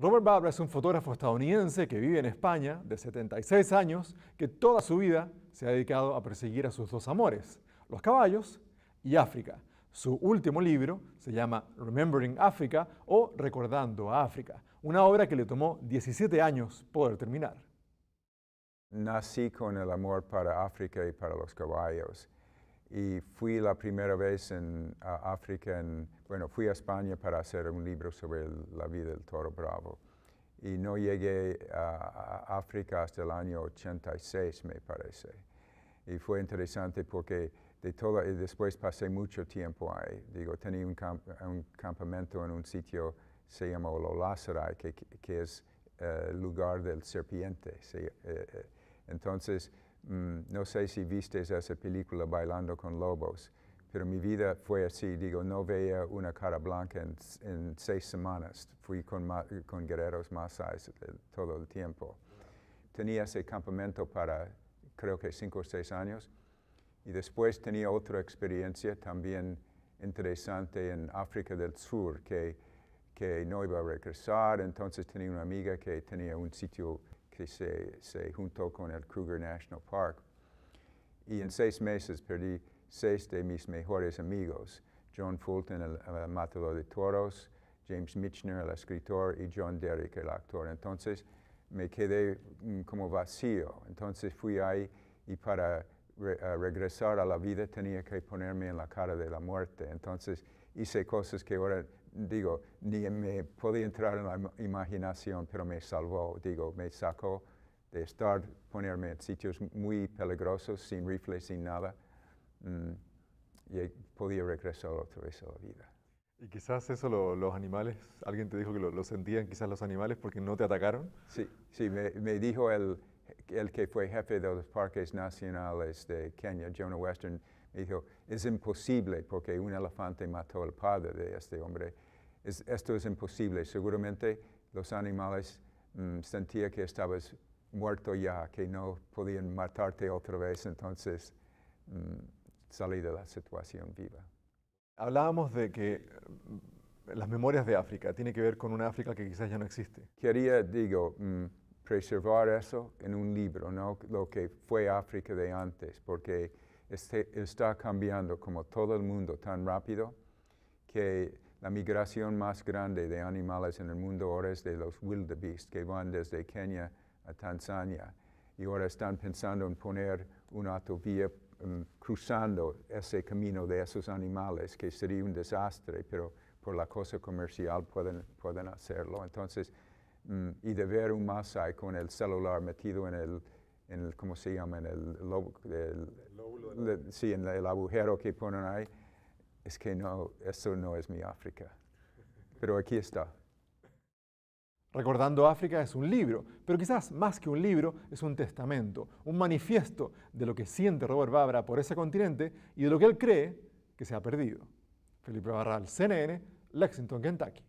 Robert Babra es un fotógrafo estadounidense que vive en España, de 76 años, que toda su vida se ha dedicado a perseguir a sus dos amores, los caballos y África. Su último libro se llama Remembering Africa o Recordando a África, una obra que le tomó 17 años poder terminar. Nací con el amor para África y para los caballos y fui la primera vez en África, bueno, fui a España para hacer un libro sobre la vida del toro bravo. Y no llegué a, África hasta el año 86, me parece. Y fue interesante porque de y después pasé mucho tiempo ahí. Digo, tenía un, campamento en un sitio, se llama Ololazaray, que, que, es eh, el lugar del serpiente. Eh, eh, entonces, Mm, no sé si viste esa película Bailando con Lobos, pero mi vida fue así, digo, no veía una cara blanca en, seis semanas, fui con, guerreros masais todo el tiempo. Tenía ese campamento para creo que cinco o seis años, y después tenía otra experiencia también interesante en África del Sur, que, que no iba a regresar, entonces tenía una amiga que tenía un sitio que se, juntó con el Kruger National Park. Y en seis meses perdí seis de mis mejores amigos, John Fulton, el, eh, matador de toros, James Michener, el escritor, y John Derrick, el actor. Entonces me quedé mm, como vacío. Entonces fui ahí y para eh, regresar a la vida tenía que ponerme en la cara de la muerte. Entonces hice cosas que ahora digo, ni me podía entrar en la imaginación, pero me salvó, digo, me sacó de estar, ponerme en sitios muy peligrosos, sin rifles, sin nada, mm, y podía regresar otra vez a la vida. Y quizás eso los animales, alguien te dijo que lo, sentían quizás los animales porque no te atacaron. Sí, sí, me, me dijo el, el que fue jefe de los parques nacionales de Kenia, Jonah Western, dijo, es imposible porque un elefante mató al padre de este hombre. esto es imposible. Seguramente los animales mm, sentían que estabas muerto ya, que no podían matarte otra vez. Entonces mm, salí de la situación viva. Hablábamos de que mm, las memorias de África tienen que ver con una África que quizás ya no existe. Quería, digo, preservar eso en un libro, ¿no? Lo que fue África de antes, porque este, está cambiando como todo el mundo tan rápido que la migración más grande de animales en el mundo ahora es de los wildebeest que van desde Kenia a Tanzania y ahora están pensando en poner una autovía em, cruzando ese camino de esos animales que sería un desastre pero por la cosa comercial pueden, pueden hacerlo entonces mm, y de ver un Masai con el celular metido en el en ¿cómo se llama? el, sí, en el agujero que ponen ahí, es que no, eso no es mi África. Pero aquí está. Recordando África es un libro, pero quizás más que un libro es un testamento, un manifiesto de lo que siente Robert Babra por ese continente y de lo que él cree que se ha perdido. Felipe Barral, CNN, Lexington, Kentucky.